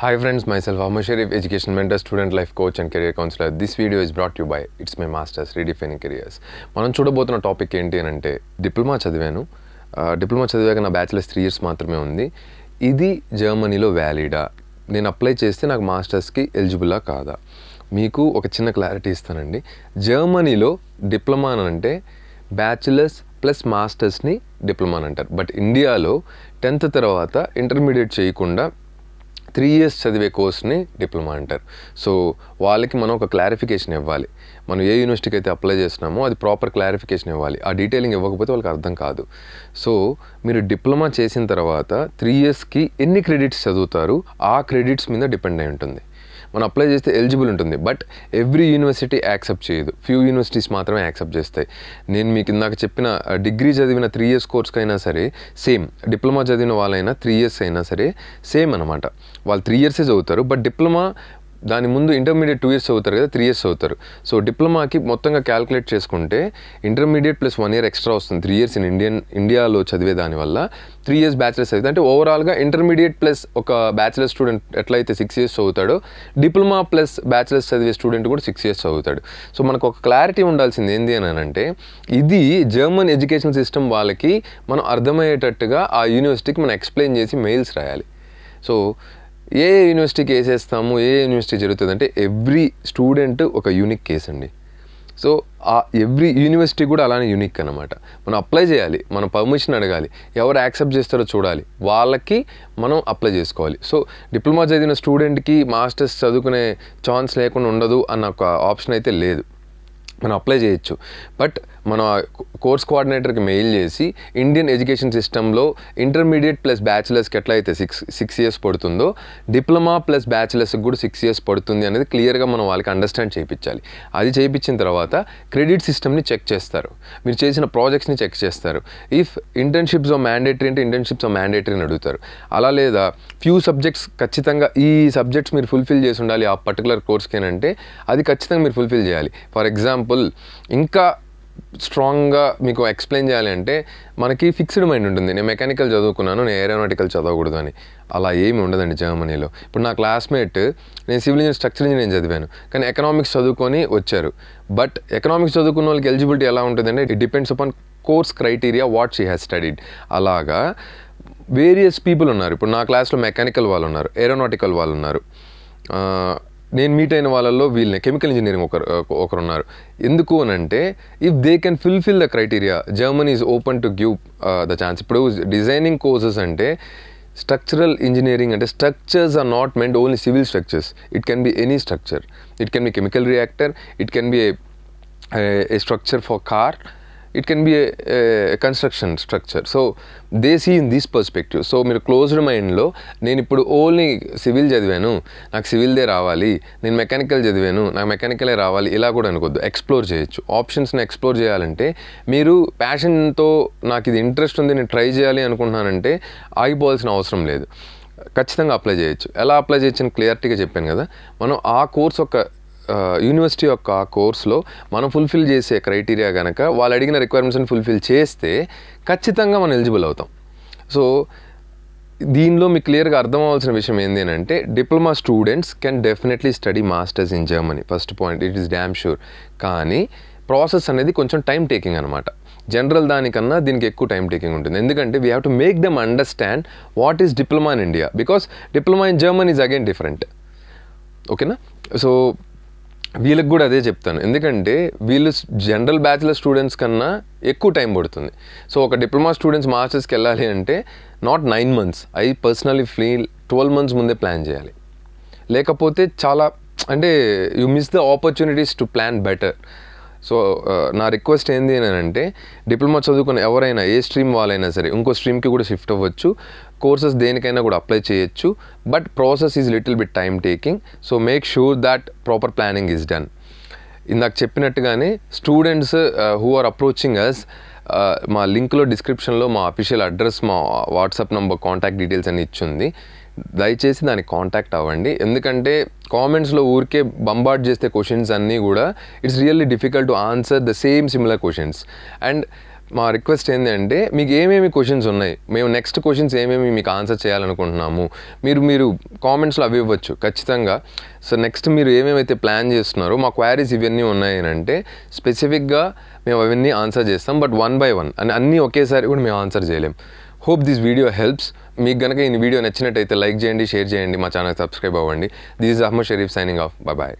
hi friends my self Ahmed Sharif education mentor student life coach and career counsellor this video is brought you by it's my masters redefining careers మనం చూడబోతున్న topic ఏంటి అని అంటే diploma చదివాను diploma చదివాక నా bachelors three years మాత్రమే ఉంది ఇది జర్మనీలో వ్యాలిడా నేను అప్లై చేస్తే నాకు మాస్టర్స్కి ఎలిజిబుల్లా కాదా మీకు ఒక చిన్న క్లారిటీ ఇస్తానండి జర్మనీలో డిప్లొమా అని అంటే బ్యాచిలర్స్ ప్లస్ మాస్టర్స్ని డిప్లొమా అని అంటారు బట్ ఇండియాలో టెన్త్ తర్వాత ఇంటర్మీడియట్ చేయకుండా త్రీ ఇయర్స్ చదివే కోర్స్ని డిప్లొమా అంటారు సో వాళ్ళకి మనం ఒక క్లారిఫికేషన్ ఇవ్వాలి మనం ఏ యూనివర్సిటీకి అయితే అప్లై చేస్తున్నామో అది ప్రాపర్ క్లారిఫికేషన్ ఇవ్వాలి ఆ డీటెయిలింగ్ ఇవ్వకపోతే వాళ్ళకి అర్థం కాదు సో మీరు డిప్లొమా చేసిన తర్వాత త్రీ ఇయర్స్కి ఎన్ని క్రెడిట్స్ చదువుతారు ఆ క్రెడిట్స్ మీద డిపెండ్ అయి ఉంటుంది మనం అప్లై చేస్తే ఎలిజిబుల్ ఉంటుంది బట్ ఎవ్రీ యూనివర్సిటీ యాక్సెప్ట్ చేయదు ఫ్యూ యూనివర్సిటీస్ మాత్రమే యాక్సెప్ట్ చేస్తాయి నేను మీకు ఇందాక చెప్పిన డిగ్రీ చదివిన త్రీ ఇయర్స్ కోర్స్కైనా సరే సేమ్ డిప్లొమా చదివిన వాళ్ళైనా త్రీ ఇయర్స్ అయినా సరే సేమ్ అనమాట వాళ్ళు త్రీ ఇయర్సే చదువుతారు బట్ డిప్లొమా దాని ముందు ఇంటర్మీడియట్ టూ ఇయర్స్ అవుతారు కదా త్రీ ఇయర్స్ అవుతారు సో డిప్లొమాకి మొత్తంగా క్యాలిక్యులేట్ చేసుకుంటే intermediate plus one year extra వస్తుంది త్రీ ఇయర్స్ ఇన్ ఇండియన్ ఇండియాలో చదివే దానివల్ల త్రీ ఇయర్స్ బ్యాచిలర్స్ అవుతుంది అంటే ఓవరాల్గా ఇంటర్మీడియట్ ప్లస్ ఒక బ్యాచిలర్ స్టూడెంట్ ఎట్లయితే సిక్స్ ఇయర్స్ అవుతాడో డిప్లొమా ప్లస్ బ్యాచిలర్స్ చదివే స్టూడెంట్ కూడా సిక్స్ ఇయర్స్ అవుతాడు సో మనకు ఒక క్లారిటీ ఉండాల్సింది ఏంది అని అంటే ఇది జర్మన్ ఎడ్యుకేషన్ సిస్టమ్ వాళ్ళకి మనం అర్థమయ్యేటట్టుగా ఆ యూనివర్సిటీకి మనం ఎక్స్ప్లెయిన్ చేసి మెయిల్స్ రాయాలి సో ఏ యూనివర్సిటీకి వేస్తాము ఏ యూనివర్సిటీ జరుగుతుంది అంటే ఎవ్రీ స్టూడెంట్ ఒక యూనిక్ కేస్ అండి సో ఆ ఎవ్రీ యూనివర్సిటీ కూడా అలానే యూనిక్ అనమాట మనం అప్లై చేయాలి మనం పర్మిషన్ అడగాలి ఎవరు యాక్సెప్ట్ చేస్తారో చూడాలి వాళ్ళకి మనం అప్లై చేసుకోవాలి సో డిప్లొమా చదివిన స్టూడెంట్కి మాస్టర్స్ చదువుకునే ఛాన్స్ లేకుండా ఉండదు అన్న ఒక ఆప్షన్ అయితే లేదు మనం అప్లై చేయొచ్చు బట్ మనం కోర్స్ కోఆర్డినేటర్కి మెయిల్ చేసి ఇండియన్ ఎడ్యుకేషన్ సిస్టంలో ఇంటర్మీడియట్ ప్లస్ బ్యాచిలర్స్కి ఎట్లా అయితే సిక్స్ సిక్స్ ఇయర్స్ పడుతుందో డిప్లొమా ప్లస్ బ్యాచిలర్స్కి కూడా సిక్స్ ఇయర్స్ పడుతుంది అనేది క్లియర్గా మనం వాళ్ళకి అండర్స్టాండ్ చేయించాలి అది చేయించిన తర్వాత క్రెడిట్ సిస్టమ్ని చెక్ చేస్తారు మీరు చేసిన ప్రాజెక్ట్స్ని చెక్ చేస్తారు ఇఫ్ ఇంటర్న్షిప్స్ ఆ మ్యాండేటరీ అంటే ఇంటర్న్షిప్స్ ఆ మ్యాండేటరీ అని అడుగుతారు అలా లేదా ఫ్యూ సబ్జెక్ట్స్ ఖచ్చితంగా ఈ సబ్జెక్ట్స్ మీరు ఫుల్ఫిల్ చేసి ఉండాలి ఆ పర్టికులర్ అంటే అది ఖచ్చితంగా మీరు ఫుల్ఫిల్ చేయాలి ఫర్ ఎగ్జాంపుల్ ఇంకా స్ట్రాంగ్గా మీకు ఎక్స్ప్లెయిన్ చేయాలి అంటే మనకి ఫిక్స్డ్ మైండ్ ఉంటుంది నేను మెకానికల్ చదువుకున్నాను నేను ఏరోనాటికల్ చదవకూడదు అని అలా ఏమి ఉండదండి జర్మనీలో ఇప్పుడు నా క్లాస్మేట్ నేను సివిల్ ఇంజనీర్ స్ట్రక్చర్ ఇంజనీరింగ్ చదివాను కానీ ఎకనామిక్స్ చదువుకొని వచ్చారు బట్ ఎకనామిక్స్ చదువుకున్న వాళ్ళకి ఎలిజిబిలిటీ ఎలా ఉంటుందంటే it depends upon course criteria what she has studied అలాగా వేరియస్ పీపుల్ ఉన్నారు ఇప్పుడు నా క్లాస్లో మెకానికల్ వాళ్ళు ఉన్నారు ఏరోనాటికల్ వాళ్ళు ఉన్నారు నేను మీట్ అయిన వాళ్ళల్లో వీళ్ళనే కెమికల్ ఇంజనీరింగ్ ఒకరు ఒకరున్నారు ఎందుకు అని uh, అంటే if they can fulfil the criteria Germany is open to give the chance ఇప్పుడు డిజైనింగ్ కోర్సెస్ అంటే స్ట్రక్చరల్ ఇంజనీరింగ్ అంటే structures are not meant only civil structures it can be any structure it can be chemical reactor it can be a structure for car it can be construction structure so they see in this perspective so మీరు closed మైండ్లో నేను ఇప్పుడు only civil చదివాను నాకు సివిల్దే రావాలి నేను mechanical చదివాను నాకు మెకానికలే రావాలి ఇలా కూడా అనుకోద్దు ఎక్స్ప్లోర్ చేయొచ్చు ఆప్షన్స్ని ఎక్స్ప్లోర్ చేయాలంటే మీరు ప్యాషన్తో నాకు ఇది ఇంట్రెస్ట్ ఉంది నేను ట్రై చేయాలి అనుకుంటున్నానంటే ఆగిపోవాల్సిన అవసరం లేదు ఖచ్చితంగా అప్లై చేయొచ్చు ఎలా అప్లై చేయొచ్చు అని క్లియారిటీగా చెప్పాను కదా మనం ఆ కోర్స్ ఒక యూనివర్సిటీ యొక్క కోర్సులో మనం ఫుల్ఫిల్ చేసే క్రైటీరియా కనుక వాళ్ళు అడిగిన రిక్వైర్మెంట్స్ని ఫుల్ఫిల్ చేస్తే ఖచ్చితంగా మనం ఎలిజిబుల్ అవుతాం సో దీనిలో మీకు క్లియర్గా అర్థం అవ్వాల్సిన విషయం అని అంటే diploma students can definitely study masters in Germany first point it is damn sure కానీ ప్రాసెస్ అనేది కొంచెం టైం టేకింగ్ అనమాట జనరల్ దానికన్నా దీనికి ఎక్కువ టైం టేకింగ్ ఉంటుంది ఎందుకంటే we have to make them understand what is diploma in India because diploma in Germany is again different ఓకేనా సో వీళ్ళకి కూడా అదే చెప్తాను ఎందుకంటే వీళ్ళు జనరల్ బ్యాచిలర్ స్టూడెంట్స్ కన్నా ఎక్కువ టైం పడుతుంది సో ఒక డిప్లొమా స్టూడెంట్స్ మాస్టర్స్కి వెళ్ళాలి అంటే not nine months I personally feel twelve months ముందే ప్లాన్ చేయాలి లేకపోతే చాలా అంటే you miss the opportunities to plan better so నా రిక్వెస్ట్ ఏంది అని అంటే డిప్లొమా చదువుకున్న ఎవరైనా ఏ స్ట్రీమ్ వాళ్ళైనా సరే ఇంకో స్ట్రీమ్కి కూడా షిఫ్ట్ అవ్వచ్చు కోర్సెస్ దేనికైనా కూడా అప్లై చేయొచ్చు but process is little bit time taking so make sure that proper planning is done ఇందాక చెప్పినట్టుగానే students who are approaching us మా లింక్లో డిస్క్రిప్షన్లో మా అఫీషియల్ అడ్రస్ మా వాట్సాప్ నెంబర్ కాంటాక్ట్ డీటెయిల్స్ అని ఇచ్చింది దయచేసి దానికి కాంటాక్ట్ అవ్వండి ఎందుకంటే కామెంట్స్లో ఊరికే బంబార్డ్ చేస్తే క్వశ్చన్స్ అన్నీ కూడా it's really difficult to answer the same similar questions and మా రిక్వెస్ట్ ఏంటంటే మీకు ఏమేమి క్వశ్చన్స్ ఉన్నాయి మేము నెక్స్ట్ క్వశ్చన్స్ ఏమేమి మీకు ఆన్సర్ చేయాలనుకుంటున్నాము మీరు మీరు కామెంట్స్లో అవి ఇవ్వచ్చు ఖచ్చితంగా సో నెక్స్ట్ మీరు ఏమేమైతే ప్లాన్ చేస్తున్నారో మా క్వారీస్ ఇవన్నీ అని అంటే స్పెసిఫిక్గా మేము అవన్నీ ఆన్సర్ చేస్తాం బట్ వన్ బై వన్ అని అన్నీ ఒకేసారి కూడా మేము ఆన్సర్ చేయలేం హోప్ దిస్ వీడియో హెల్ప్స్ మీకు కనుక ఈ వీడియో నచ్చినట్టయితే లైక్ చేయండి షేర్ చేయండి మా ఛానల్ సబ్స్క్రైబ్ అవ్వండి this is Ahmed Sharif signing off bye